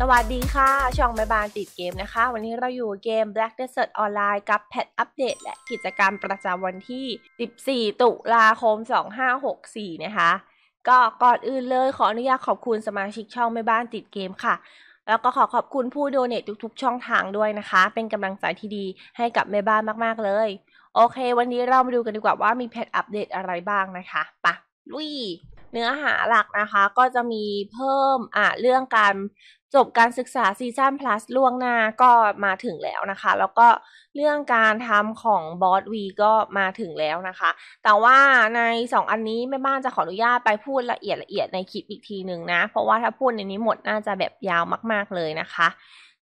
สวัสดีค่ะ ช่องแม่บานติดเกมนะคะ วันนี้เราอยู่เกม Black Desert Online กับแพทอัปเดต และกิจกรรมประจำวันที่ 14 ตุลาคม 2564นะคะ ก็ก่อนอื่นเลยขออนุญาตขอบคุณสมาชิกช่องแม่บ้านติดเกมค่ะ แล้วก็ขอขอบคุณผู้ดูเนตทุกๆช่องทางด้วยนะคะ เป็นกำลังใจที่ดีให้กับแม่บ้านมากๆ เลย โอเค วันนี้เรามาดูกันดีกว่าว่ามีแพทอัปเดตอะไรบ้างนะคะ ปะลุยเนื้อหาหลักนะคะก็จะมีเพิ่มอ่ะเรื่องการจบการศึกษาซีซั่น plus ล่วงหน้าก็มาถึงแล้วนะคะ แล้วก็เรื่องการทำของบอสวีก็มาถึงแล้วนะคะ แต่ว่าใน 2 อันนี้แม่บ้านจะขออนุญาตไปพูดละเอียดละเอียดในคลิปอีกทีหนึ่งนะ เพราะว่าถ้าพูดในนี้หมดน่าจะแบบยาวมากๆเลยนะคะ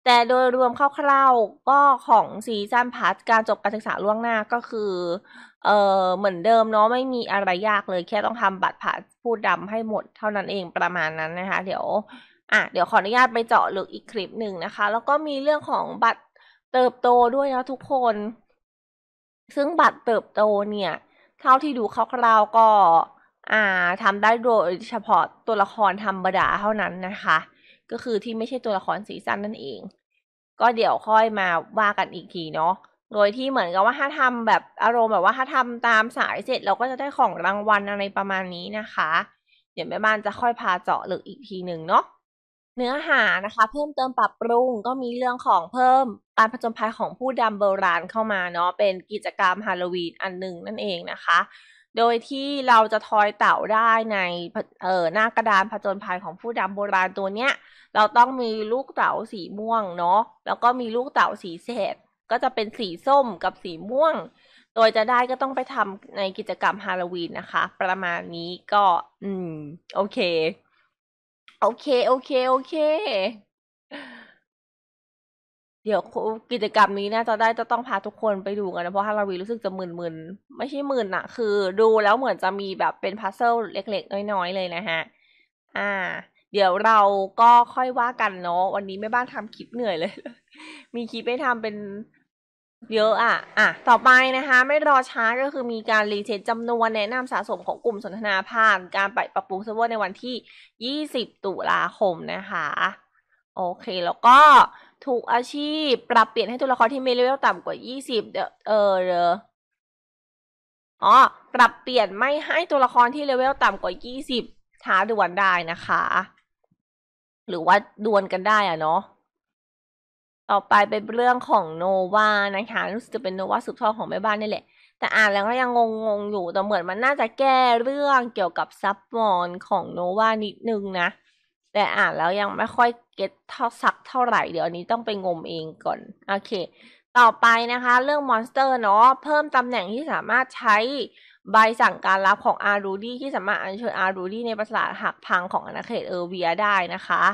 แต่โดยรวมคร่าวๆก็ของซีซั่นพลัสการจบการศึกษาล่วงหน้าก็คือเออเหมือนเดิมเนาะไม่มีอะไรยากเลย แค่ต้องทำบัตรผ่าพูดดำให้หมดเท่านั้นเองประมาณนั้นนะคะ เดี๋ยว อ่ะเดี๋ยวขออนุญาตไปเจาะลึกอีกคลิปหนึ่งนะคะ แล้วก็มีเรื่องของบัตรเติบโตด้วยนะทุกคน ซึ่งบัตรเติบโตเนี่ยเท่าที่ดูคร่าวๆก็ อ่าทำได้โดยเฉพาะตัวละครธรรมดาเท่านั้นนะคะ ก็คือที่ไม่ใช่ตัวละครสีสันนั่นเอง ก็เดี๋ยวค่อยมาว่ากันอีกทีเนาะโดยที่เหมือนกับว่าถ้าทำแบบอารมณ์ แบบว่าถ้าทำตามสายเสร็จเราก็จะได้ของรางวัลอะไรประมาณนี้นะคะเดี๋ยวแม่บ้านจะค่อยพาเจาะลึกอีกทีหนึ่งเนาะเนื้อหานะคะ เพิ่มเติมปรับปรุงก็มีเรื่องของเพิ่มการผจญภัยของผู้ดำโบราณเข้ามาเนาะ เป็นกิจกรรมฮาโลวีนอันหนึ่งนั่นเองนะคะ โดยที่เราจะทอยเต่าได้ในเอ่อหน้ากระดานผจญภัยของผู้ดำโบราณตัวเนี้ยเราต้องมีลูกเต่าสีม่วงเนาะแล้วก็มีลูกเต่าสีแสดก็จะเป็นสีส้มกับสีม่วง โดยจะได้ก็ต้องไปทำในกิจกรรมฮาโลวีนนะคะ ประมาณนี้ก็ อืม โอเค โอเค โอเค โอเค เดี๋ยวกิจกรรมนี้น่าจะได้จะต้องพาทุกคนไปดูกันนะ เพราะฮาโลวีนรู้สึกจะม่นๆไม่ใช่ม่นอะคือดูแล้วเหมือนจะมีแบบเป็นพัซเซิลเล็กๆ น้อยๆ เลยนะฮะ อ่าเดี๋ยวเราก็ค่อยว่ากันเนาะวันนี้แม่บ้านทำคลิปเหนื่อยเลย มีคลิปให้ทำเป็นเยอะอ่ะอ่ะต่อไปนะคะ ไม่รอช้าก็คือมีการรีเทสจำนวนแนะนำสะสมของกลุ่มสนทนาผ่านการไปปรับปรุงเซิร์ฟเวอร์ในวันที่ 20 ตุลาคมนะคะ โอเค แล้วก็ถูกอาชีพ ปรับเปลี่ยนให้ตัวละครที่มีเลเวลต่ำกว่า 20 เออเอออ๋อปรับเปลี่ยนไม่ให้ตัวละครที่เลเวลต่ำกว่า 20ท้าด่วนได้นะคะหรือว่าดวลกันได้อะเนาะต่อไปเป็นเรื่องของโนวานะคะรู้สึกจะเป็นโนวาสืบทอดของแม่บ้านนี่แหละ แต่อ่านแล้วก็ยังงง ๆ อยู่ แต่เหมือนมันน่าจะแก้เรื่องเกี่ยวกับซับมอนของโนวานิดนึงนะ แต่อ่านแล้วยังไม่ค่อยเก็ตเท่าสักเท่าไหร่เดี๋ยวนนี้ต้องไปงมเองก่อน โอเค ต่อไปนะคะ เรื่องมอนสเตอร์เนาะเพิ่มตำแหน่งที่สามารถใช้ใบสั่งการรับของอารูดี้ที่สามารถอัญเชิญอารูดี้ในปราสาทหักพังของอนาเขตเออร์เวียได้นะคะ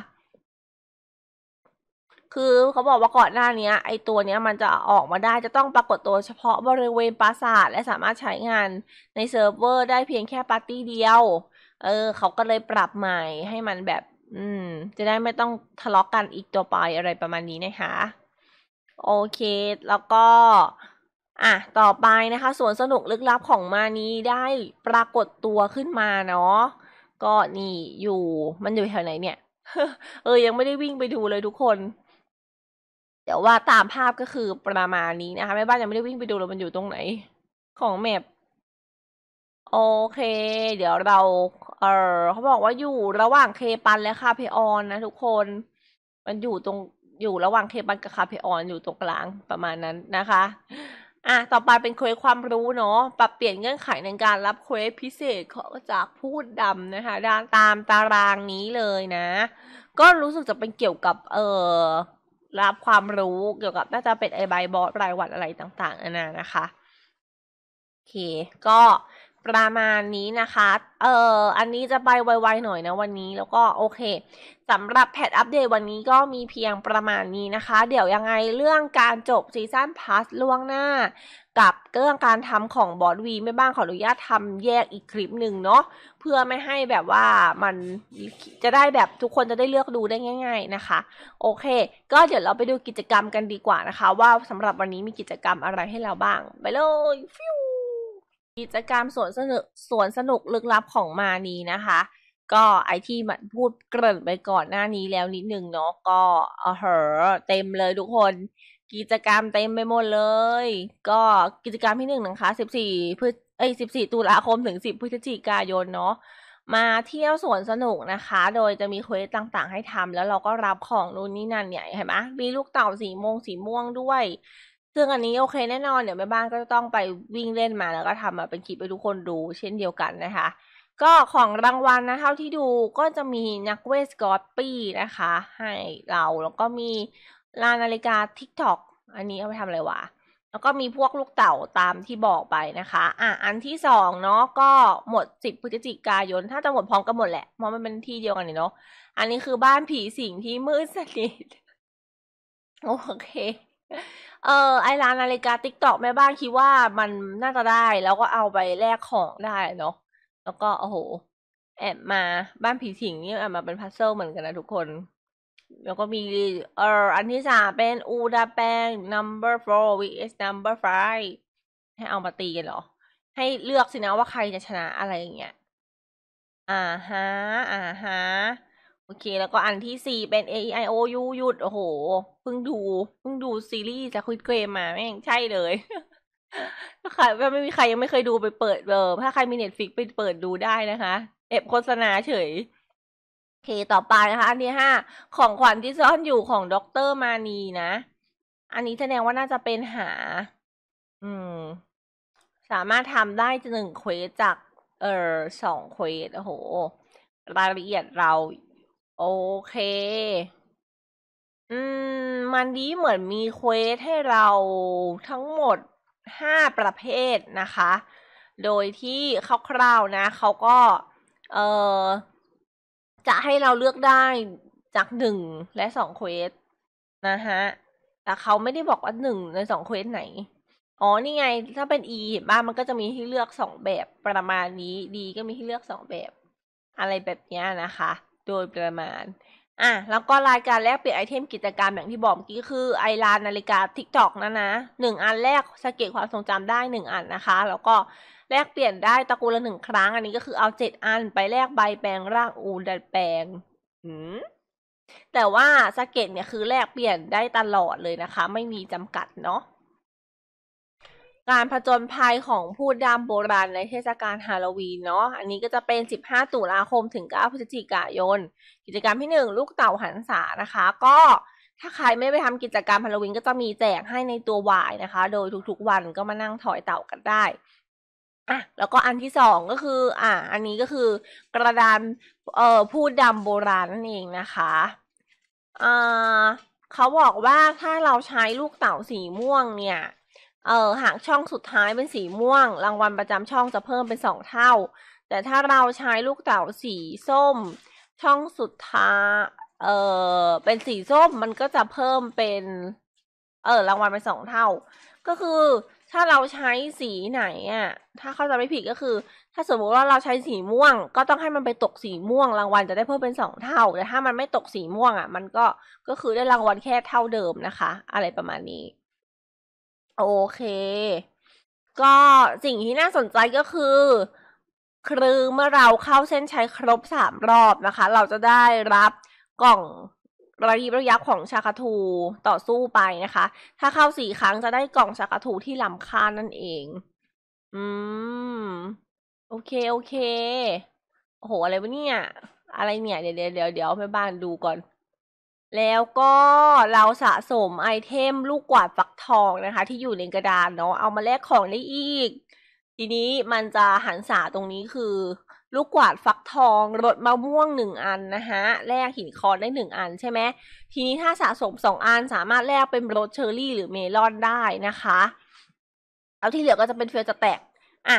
คือเขาบอกว่าก่อนหน้านี้ไอตัวนี้มันจะออกมาได้จะต้องปรากฏตัวเฉพาะบริเวณปราสาทและสามารถใช้งานในเซิร์ฟเวอร์ได้เพียงแค่ปาร์ตี้เดียวเออเขาก็เลยปรับใหม่ให้มันแบบ อืม จะได้ไม่ต้องทะเลาะกกันอีกตัวไปอะไรประมาณนี้นะคะ โอเค แล้วก็อ่ะ ต่อไปนะคะสวนสนุกลึกลับของมานี้ได้ปรากฏตัวขึ้นมาเนาะก็นี่อยู่ มันอยู่แถวไหน เนี่ยเออยังไม่ได้วิ่งไปดูเลยทุกคน เดี๋ยวว่าตามภาพก็คือประมาณนี้นะคะแม่บ้านยังไม่ได้วิ่งไปดูเลยมันอยู่ตรงไหน ของแมปโอเค เดี๋ยวเราเออเขาบอกว่าอยู่ระหว่างเคปันและคาเพออนนะทุกคน มันอยู่ตรงอยู่ระหว่างเคปันกับคาเพออนอยู่ตรงกลางประมาณนั้นนะคะอ่ะ ต่อไปเป็นเควสความรู้เนาะ ปรับเปลี่ยนเงื่อนไขในการรับเควสพิเศษของจากพูดดำนะคะดานตามตารางนี้เลยนะ ก็รู้สึกจะเป็นเกี่ยวกับ เอ่อรับความรู้เกี่ยวกับน่าจะเป็นไอใบบอสรายวันอะไรต่างๆนานานะคะโอเค ก็ประมาณนี้นะคะ เอ่ออันนี้จะไปไวๆหน่อยนะวันนี้แล้วก็โอเคสำหรับแพทอัปเดตวันนี้ก็มีเพียงประมาณนี้นะคะ เดี๋ยวยังไง เรื่องการจบซีซั่นพาสล่วงหน้า กับเรื่องการทำของบอสวีไม่บ้างขออนุญาตทำแยกอีกคลิปหนึ่งเนาะเพื่อไม่ให้แบบว่ามันจะได้แบบทุกคนจะได้เลือกดูได้ง่ายๆนะคะโอเค ก็เดี๋ยวเราไปดูกิจกรรมกันดีกว่านะคะ ว่าสำหรับวันนี้มีกิจกรรมอะไรให้เราบ้างไปเลยฟิวกิจกรรมสวนสนุกสวนสนุกลึกลับของมานีนะคะ ก็ไอที่มันพูดเกริ่นไปก่อนหน้านี้แล้วนิดหนึ่งเนาะก็เออเหอเต็มเลยทุกคน กิจกรรมเต็มไปหมดเลย ก็กิจกรรมที่หนึ่งนะคะสิบสี่พฤเอ้ยสิบสี่ตุลาคมถึงสิบพฤศจิกายนเนาะมาเที่ยวสวนสนุกนะคะ โดยจะมีเควสต่างๆ ให้ทำ แล้วเราก็รับของนู่นนี่นั่นเนี่ยเห็นไหมมีลูกเต่าสีม่วงสีม่วงด้วยซึ่งอันนี้โอเคแน่นอนเดี๋ยวแม่บ้านก็จะต้องไปวิ่งเล่นมา แล้วก็ทำมาเป็นคลิปให้ทุกคนดูเช่นเดียวกันนะคะ ก็ของรางวัลนะเท่าที่ดูก็จะมีนักเวสกอตปี้นะคะ ให้เราแล้วก็มีลานนาฬิกา t ิกทอกอันนี้เอาไปทำอะไรวะ แล้วก็มีพวกลูกเต่าตามที่บอกไปนะคะ อ่ะ อันที่สองเนาะก็หมดสิบพฤศจิกายน ถ้าจะหมดพร้อมกันหมดแหละมองมันเป็นที่เดียวกันเนาะอันนี้คือบ้านผีสิงที่มืดสนิทโอเคเออไอร้านนาฬิกาติ๊กตอกแม่บ้านคิดว่ามันน่าจะได้ แล้วก็เอาไปแลกของได้เนาะแล้วก็โอ้โห แอบมาบ้านผีสิงนี่แอบมาเป็นพัซเซิลเหมือนกันนะทุกคน แล้วก็มีเอออันที่สามเป็นอูดาแปง number four vs number five ให้เอามาตีกันเหรอ ให้เลือกสินะว่าใครจะชนะอะไรอย่างเงี้ยอ่าฮะอ่าฮะโอเค แล้วก็อันที่สี่เป็น A I O U หยุด โอ้โหเพิ่งดูเพิ่งดูซีรีส์จะคุยเกรมมาแม่งใช่เลยถ้าใครไม่มีใครยังไม่เคยดูไปเปิดเออถ้าใครมีเน็ตฟิกไปเปิดดูได้นะคะ เอบโฆษณาเฉย โอเคต่อไปนะคะ อันที่ห้าของขวัญที่ซ่อนอยู่ของด็อกเตอร์มานีนะ อันนี้แสดงว่าน่าจะเป็นหา อืม สามารถทำได้หนึ่งเควสจาก เออสองเควสโอ้โหรายละเอียดเราโอเค อืม มันนี้เหมือนมีเควสให้เราทั้งหมดห้าประเภทนะคะ โดยที่คร่าวๆนะเขาก็เออจะให้เราเลือกได้จากหนึ่งและสองเควสนะฮะแต่เขาไม่ได้บอกว่าหนึ่งในสองเควสไหน อ๋อ นี่ไงถ้าเป็น E เห็นบ้างมันก็จะมีให้เลือกสองแบบประมาณนี้ ดีก็มีให้เลือกสองแบบ อะไรแบบนี้นะคะโดยประมาณอ่ะ แล้วก็รายการแลกเปลี่ยนไอเทมกิจกรรมอย่างที่บอกเมื่อกี้คือไอรานนาฬิกาทิกตอกนะนะหนึ่งอันแรกสเก็ตความทรงจำได้หนึ่งอันนะคะ แล้วก็แลกเปลี่ยนได้ตะกูลละหนึ่งครั้งอันนี้ก็คือเอาเจ็ดอันไปแลกใบแปลงร่างอูดัดแปลงืมแต่ว่าสเก็ตเนี่ยคือแลกเปลี่ยนได้ตลอดเลยนะคะ ไม่มีจำกัดเนาะการผจญภัยของผู้ดำโบราณในเทศกาลฮาโลวีนเนาะ อันนี้ก็จะเป็น 15ตุลาคมถึง9พฤศจิกายน กิจกรรมที่ 1 ลูกเต่าหันษานะคะ ก็ถ้าใครไม่ไปทำกิจกรรมฮาโลวีนก็จะมีแจกให้ในตัววายนะคะ โดยทุก ๆวันก็มานั่งถอยเต่ากันได้อ่ะแล้วก็อันที่สองก็คือ อ่ะอันนี้ก็คือกระดานเอ่อพูดดำโบราณนั่นเองนะคะอ่าเขาบอกว่าถ้าเราใช้ลูกเต่าสีม่วงเนี่ยเออหากช่องสุดท้ายเป็นสีม่วง รางวัลประจำช่องจะเพิ่มเป็นสองเท่า แต่ถ้าเราใช้ลูกเต๋าสีส้ม ช่องสุดท้ายเออเป็นสีส้มมันก็จะเพิ่มเป็นเออรางวัลเป็นสองเท่า ก็คือ ถ้าเราใช้สีไหนอ่ะถ้าเข้าใจไม่ผิดก็คือ ถ้าสมมติว่าเราใช้สีม่วง ก็ต้องให้มันไปตกสีม่วง รางวัลจะได้เพิ่มเป็นสองเท่า แต่ถ้ามันไม่ตกสีม่วงอ่ะมันก็ก็คือได้รางวัลแค่เท่าเดิมนะคะ อะไรประมาณนี้โอเค ก็สิ่งที่น่าสนใจก็คือ ครือเมื่อเราเข้าเส้นชัยครบสามรอบนะคะ เราจะได้รับกล่องระยิบระยับของชาคาทูต่อสู้ไปนะคะ ถ้าเข้าสี่ครั้งจะได้กล่องชาคาทูที่ลำคานั่นเอง อืม โอเคโอเค โอ้โหอะไรวะเนี่ย อะไรเนี่ย เดี๋ยวเดี๋ยวเดี๋ยวแม่บ้านดูก่อนแล้วก็เราสะสมไอเทมลูกกวาดฟักทองนะคะ ที่อยู่ในกระดานเนาะเอามาแลกของได้อีก ทีนี้มันจะหันษาตรงนี้คือ ลูกกวาดฟักทอง รถมะม่วงหนึ่งอันนะคะแลกหินคอนได้หนึ่งอันใช่ไหมทีนี้ถ้าสะสมสองอัน สามารถแลกเป็นรถเชอร์รี่ หรือเมลอนได้นะคะ เอาที่เหลือก็จะเป็นเฟลจะแตก อ่ะ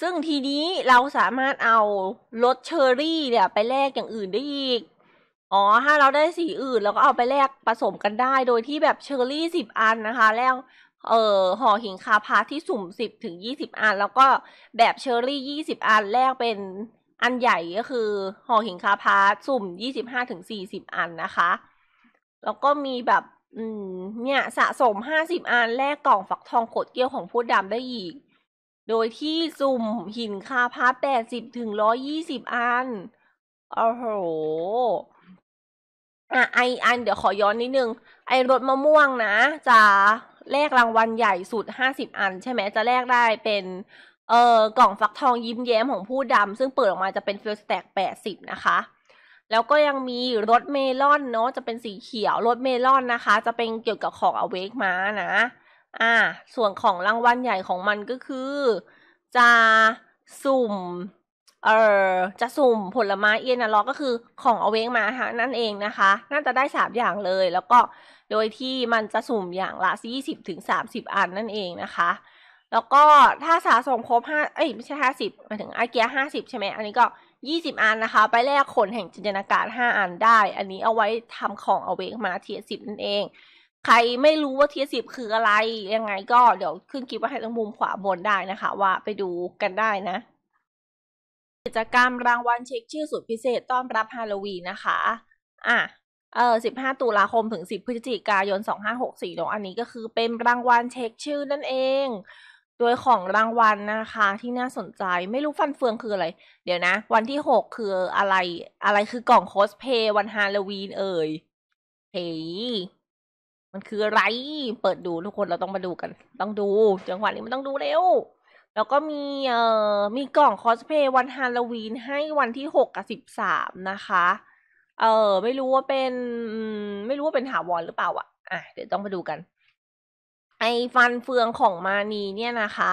ซึ่งทีนี้เราสามารถเอารถเชอร์รี่เนี่ย ไปแลกอย่างอื่นได้อีกอ๋อ ถ้า เราได้สีอื่นเราก็เอาไปแลกผสมกันได้ โดยที่แบบเชอร์รี่สิบอันนะคะ แล้วเอ่อห่อหินคาพาที่สุ่มสิบถึงยี่สิบอัน แล้วก็แบบเชอร์รี่ยี่สิบอันแลกเป็นอันใหญ่ก็คือห่อหินคาพาสุ่มยี่สิบห้าถึงสี่สิบอันนะคะ แล้วก็มีแบบ อืมเนี่ยสะสมห้าสิบอันแลกกล่องฝักทองขดเกี้ยวของผู้ดำได้อีก โดยที่สุ่มหินคาพาแปดสิบถึงร้อยี่สิบอัน โอ้โหอ่ะไออันเดี๋ยวขอย้อนนิดนึงไอรถมะม่วงนะ จะแลกรางวัลใหญ่สุดห้าสิบอันใช่ไหมจะแลกได้เป็นเอ่อกล่องฟักทองยิ้มแย้มของผู้ดำซึ่งเปิดออกมาจะเป็นเฟลสแต็กแปดสิบนะคะ แล้วก็ยังมีรถเมลอนเนาะจะเป็นสีเขียวรถเมลอนนะคะ จะเป็นเกี่ยวกับของอเวกม้านะ อ่า ส่วนของรางวัลใหญ่ของมันก็คือ จะ สุ่มเอ่อจะสุ่มผลไม้เอ็นนาล็อกก็คือของเอาเวงมาฮะนั่นเองนะคะน่าจะได้สามอย่างเลย แล้วก็โดยที่มันจะสุ่มอย่างละยี่สิบถึงสามสิบอันนั่นเองนะคะ แล้วก็ถ้าสะสมครบห้าเอ้ยไม่ใช่ห้าสิบมาถึงไอเกียห้าสิบใช่ไหมอันนี้ก็ยี่สิบอันนะคะ ไปแลกขนแห่งจินตนาการห้าอันได้ อันนี้เอาไว้ทำของเอาเวงมาเทียสิบนั่นเอง ใครไม่รู้ว่าเทียสิบคืออะไร ยังไงก็เดี๋ยวขึ้นคลิปไว้ให้ตรงมุมขวาบนได้นะคะ ว่าไปดูกันได้นะกิจกรรมรางวัลเช็คชื่อสุดพิเศษต้อนรับฮาโลวีนนะคะ อ่ะ เออ15ตุลาคมถึง10พฤศจิกายน2564่ตรงอันนี้ก็คือเป็นรางวัลเช็คชื่อนั่นเอง โดยของรางวัลนะคะ ที่น่าสนใจไม่รู้ฟันเฟืองคืออะไร เดี๋ยวนะ วันที่6คืออะไร อะไรคือกล่องโคสเพย์วันฮาโลวีนเอ่ยเฮ้ยมันคืออะไร เปิดดูทุกคนเราต้องมาดูกัน ต้องดูจังหวะนี้มันต้องดูเร็วแล้วก็มีเอ่อมีกล่องคอสเพย์วันฮาโลวีนให้วันที่หกกับสิบสามนะคะ เออไม่รู้ว่าเป็นไม่รู้ว่าเป็นหาวนหรือเปล่าอ่ะอ่ะเดี๋ยวต้องไปดูกัน ไอฟันเฟืองของมานีเนี่ยนะคะ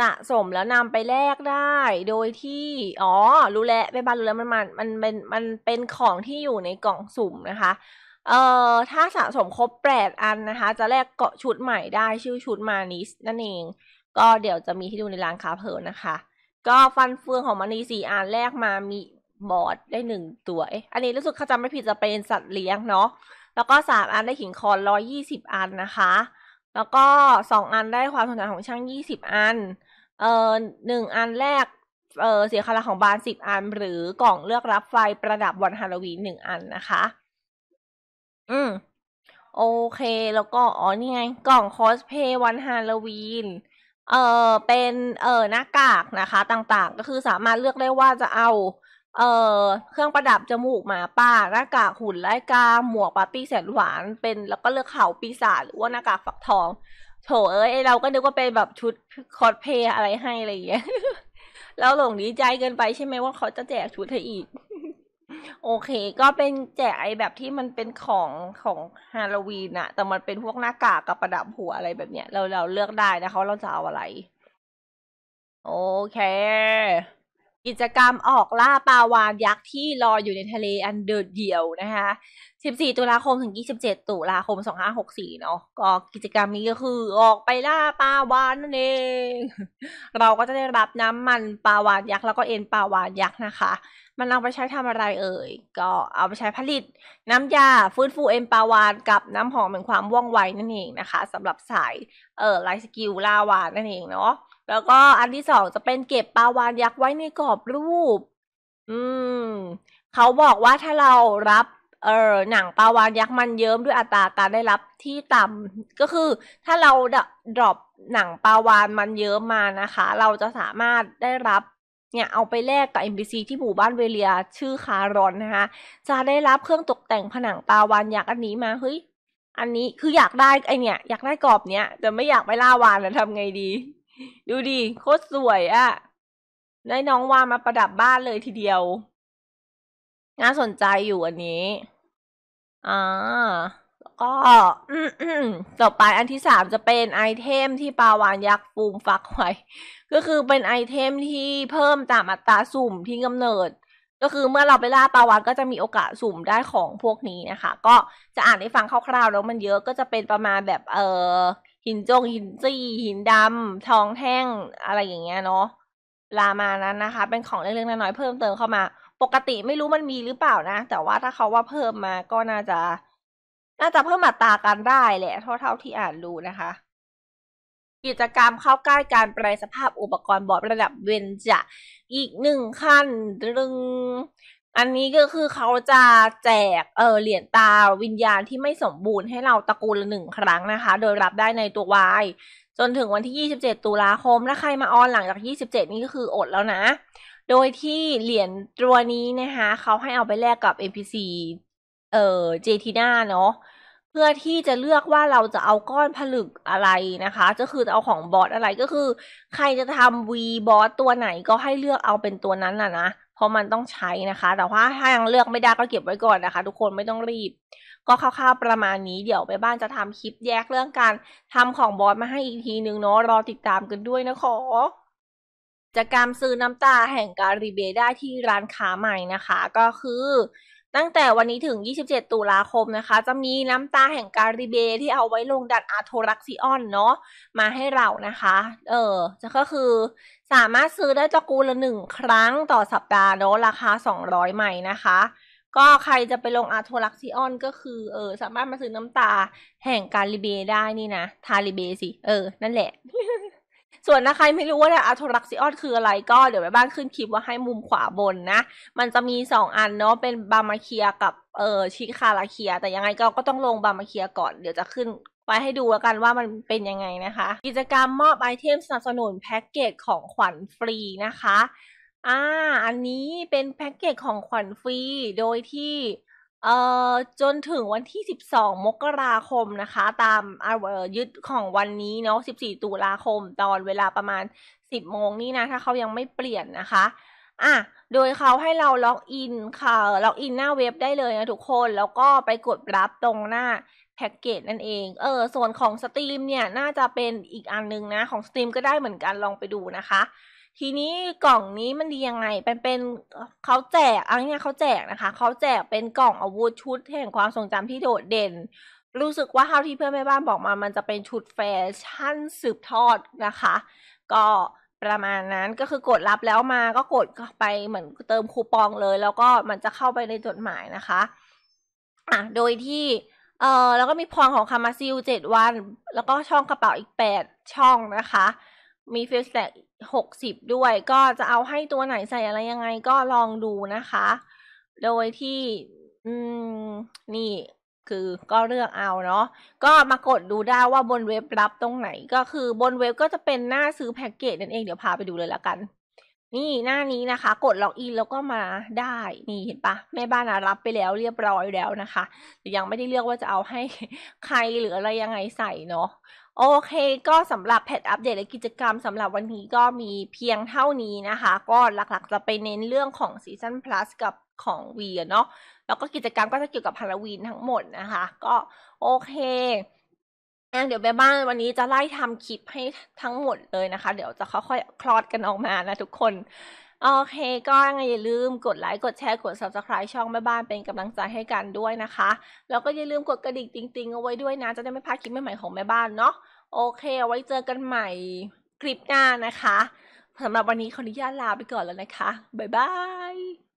สะสมแล้วนำไปแลกได้ โดยที่ อ๋อรู้แล้วไปบ้านรู้แล้วมันมัน มันเป็นมันเป็นของที่อยู่ในกล่องสุ่มนะคะเอ่อถ้าสะสมครบแปดอันนะคะ จะแลกเกาะชุดใหม่ได้ชื่อชุดมานิสนั่นเองก็เดี๋ยวจะมีที่ดูในร้านคาเพิรนนะคะ ก็ฟันเฟืองของมันนีสี่อันแรกมามีบอดได้หนึ่งตัวเอ๊ะอันนี้รู้สึกเขาจำไม่ผิดจะเป็นสัตว์เลี้ยงเนาะแล้วก็สามอันได้หินคอนร้อยยี่สิบอันนะคะ แล้วก็สองอันได้ความสนใจของช่างยี่สิบอันเอ่อหนึ่งอันแรกเออเสียคาราของบานสิบอัน หรือกล่องเลือกรับไฟประดับวันฮาโลวีนหนึ่งอันนะคะ อืมโอเค แล้วก็อ๋อนี่ไงกล่องคอสเพย์วันฮาโลวีนเอ่อ เป็นเอ่อหน้ากากนะคะต่างๆ ก็คือสามารถเลือกได้ว่าจะเอา เอ่อเครื่องประดับจมูกหมาป่าหน้ากากหุ่นไล่กาหมวกปาร์ตี้แสนหวานเป็น แล้วก็เลือกเขาปีศาจหรือว่าหน้ากากฝักทองโถเอ้ยเราก็นึกว่าเป็นแบบชุดคอสเพย์อะไรให้อะไรอย่างเงี้ยแล้วหลงดีใจเกินไปใช่ไหมว่าเขาจะแจกชุดให้อีกโอเค ก็เป็นแจกไอแบบที่มันเป็นของของฮาโลวีนอะแต่มันเป็นพวกหน้ากากกับประดับหัวอะไรแบบเนี้ย เราเราเลือกได้นะคะาเราจะเอาอะไรโอเค กิจกรรมออกล่าปลาวานยักษ์ที่ลอยอยู่ในทะเลอันเดือดเดี่ยวนะคะ14ตุลาคมถึง27ตุลาคม2564เนาะก็กิจกรรมนี้ก็คือออกไปล่าปลาวานนั่นเอง เราก็จะได้รับน้ำมันปลาวานยักษ์แล้วก็เอ็นปลาวานยักษ์นะคะมันเอาไปใช้ทำอะไรเอ่ย ก็เอาไปใช้ผลิต น้ำยาฟื้นฟูเอ็มปาวานกับน้ำหอมเป็นความว่องไวนั่นเองนะคะสำหรับสายเอ่อไลสกิลลาวานนั่นเองเนาะแล้วก็อันที่สองจะเป็นเก็บปาวานยักษ์ไว้ในกรอบรูป อืมเขาบอกว่าถ้าเรารับ เออหนังปลาวานยักษ์มันเยิ้มด้วยอัตราการได้รับที่ต่ำก็คือ ถ้าเราดรอปหนังปลาวานมันเยิ้มมานะคะ เราจะสามารถได้รับเนี่ยเอาไปแลกกับ MBC ที่หมู่บ้านเวเลียชื่อคารอนนะคะจะได้รับเครื่องตกแต่งผนังปาวานอยากอันนี้มาเฮ้ย อันนี้คืออยากได้ไอเนี่ย อยากได้กรอบเนี้ยแต่ไม่อยากไปล่าวานนะทำไงดี ดูดีโคตรสวยอะ่ะได้น้องวานมาประดับบ้านเลยทีเดียวน่าสนใจอยู่อันนี้อ่าก็ต่อไปอันที่สามจะเป็นไอเทมที่ปาวานยักษ์ฟูมฟักไว้ก็คือเป็นไอเทมที่เพิ่มตามอัตราสุ่มที่กำเนิด ก็คือเมื่อเราไปล่าปาวานก็จะมีโอกาสสุ่มได้ของพวกนี้นะคะ ก็จะอ่านให้ฟังคร่าวๆแล้วมันเยอะก็จะเป็นประมาณแบบเออหินจงหินจี้หินดำทองแท่งอะไรอย่างเงี้ยเนาะลามานั้นนะคะ เป็นของเล็กๆน้อยๆเพิ่มเติมเข้ามา ปกติไม่รู้มันมีหรือเปล่านะ แต่ว่าถ้าเขาว่าเพิ่มมาก็น่าจะน่าจะเพิ่มอัตราการได้แหละเท่าเท่าที่อ่านรู้นะคะ กิจกรรมเข้าใกล้การแปลสภาพอุปกรณ์บอร์ดระดับเวนจะอีกหนึ่งขั้นดึงอันนี้ก็คือเขาจะแจกเออเหรียญตาวิญญาณที่ไม่สมบูรณ์ให้เราตระกูลละหนึ่งครั้งนะคะ โดยรับได้ในตัววายจนถึงวันที่ 27 ตุลาคมถ้าใครมาออนหลังจาก 27 นี่ก็คืออดแล้วนะ โดยที่เหรียญตัวนี้นะคะเขาให้เอาไปแลกกับ NPC เอ่อเจทีน่าเนาะเพื่อที่จะเลือกว่าเราจะเอาก้อนผลึกอะไรนะคะ ก็คือจะเอาของบอสอะไรก็คือ ใครจะทำวีบอสตัวไหนก็ให้เลือกเอาเป็นตัวนั้นแหละนะเพราะมันต้องใช้นะคะ แต่ว่าถ้ายังเลือกไม่ได้ก็เก็บไว้ก่อนนะคะ ทุกคนไม่ต้องรีบ ก็คร่าวๆประมาณนี้เดี๋ยวไปบ้านจะทำคลิปแยกเรื่องการทำของบอสมาให้อีกทีนึงเนาะรอติดตามกันด้วยนะขอจะกการซื้อน้ำตาแห่งการีเบได้ที่ร้านค้าใหม่นะคะ ก็คือตั้งแต่วันนี้ถึง 27 ตุลาคมนะคะ จะมีน้ำตาแห่งการิเบที่เอาไว้ลงดัดอาโทรักซิออนเนาะมาให้เรานะคะ เออ จะก็คือ สามารถซื้อได้ตระกูลละหนึ่งครั้งต่อสัปดาห์เนาะราคา 200ใหม่นะคะ ก็ใครจะไปลงอาโทรักซิออนก็คือ เออ สามารถมาซื้อน้ำตาแห่งการิเบได้นี่นะ ทาริเบสิ เออ นั่นแหละส่วนถ้าใครไม่รู้ว่าอัลโทรักซิออนคืออะไรก็เดี๋ยวไปบ้านขึ้นคลิปว่าให้มุมขวาบนนะ มันจะมี 2 อันเนาะเป็นบามาเคียกับเออชิคาราเคีย แต่ยังไงก็ก็ต้องลงบามาเคียก่อนเดี๋ยวจะขึ้นไว้ให้ดูแล้วกันว่ามันเป็นยังไงนะคะ กิจกรรมมอบไอเทมสนับสนุนแพ็กเกจของขวัญฟรีนะคะ อ่า อันนี้เป็นแพ็กเกจของขวัญฟรีโดยที่เอ่อจนถึงวันที่ 12 มกราคมนะคะ ตามยึดของวันนี้เนาะ14ตุลาคมตอนเวลาประมาณ 10โมงนี่นะ ถ้าเขายังไม่เปลี่ยนนะคะ อ่ะ โดยเขาให้เราล็อกอินค่ะล็อกอินหน้าเว็บได้เลยนะทุกคนแล้วก็ไปกดรับตรงหน้าแพ็กเกจนั่นเอง เออ ส่วนของสตรีมเนี่ยน่าจะเป็นอีกอันนึงนะ ของสตรีมก็ได้เหมือนกันลองไปดูนะคะทีนี้กล่องนี้มันดียังไงเป็นเป็นเขาแจกอันนี้เขาแจกนะคะเขาแจกเป็นกล่องอาวุธชุดแห่งความทรงจำที่โดดเด่น รู้สึกว่าเท่าที่เพื่อนแม่บ้านบอกมา มันจะเป็นชุดแฟชั่นสืบทอดนะคะ ก็ประมาณนั้นก็คือกดรับแล้วมาก็กดไปเหมือนเติมคูปองเลยแล้วก็มันจะเข้าไปในจดหมายนะคะอ่ะโดยที่เออแล้วก็มีพองของคามาซิลเจ็ดวัน แล้วก็ช่องกระเป๋าอีกแปดช่องนะคะ มีฟิลแตกหกสิบด้วยก็จะเอาให้ตัวไหนใส่อะไรยังไงก็ลองดูนะคะ โดยที่อืมนี่คือก็เลือกเอาเนาะก็มากดดูได้ว่าบนเว็บรับตรงไหนก็คือบนเว็บก็จะเป็นหน้าซื้อแพ็กเกจนั่นเองเดี๋ยวพาไปดูเลยละกัน นี่หน้านี้นะคะ กดล็อกอินแล้วก็มาได้ นี่เห็นปะแม่บ้านรับไปแล้วเรียบร้อยแล้วนะคะแต่ยังไม่ได้เลือกว่าจะเอาให้ใครหรืออะไรยังไงใส่เนาะโอเคก็สำหรับแพทอัปเดตและกิจกรรมสำหรับวันนี้ก็มีเพียงเท่านี้นะคะ ก็หลักๆจะไปเน้นเรื่องของซีซัน n plus กับของวีเนาะแล้วก็กิจกรรมก็จะเกี่ยวกับฮาโลวีนทั้งหมดนะคะ ก็โอเคเดี๋ยวแม่บ้านวันนี้จะไล่ทำคลิปให้ทั้งหมดเลยนะคะเดี๋ยวจะค่อยๆคลอดกันออกมานะทุกคนโอเค ก็ยังไงอย่าลืมกดไลค์กดแชร์กด subscribe ช่องแม่บ้านเป็นกำลังใจให้กันด้วยนะคะ แล้วก็อย่าลืมกดกระดิ่งติงๆเอาไว้ด้วยนะ จะได้ไม่พลาดคลิปใหม่ๆของแม่บ้านเนาะโอเคเอาไว้เจอกันใหม่คลิปหน้านะคะสำหรับวันนี้ขออนุญาตลาไปก่อนแล้วนะคะ บ๊ายบาย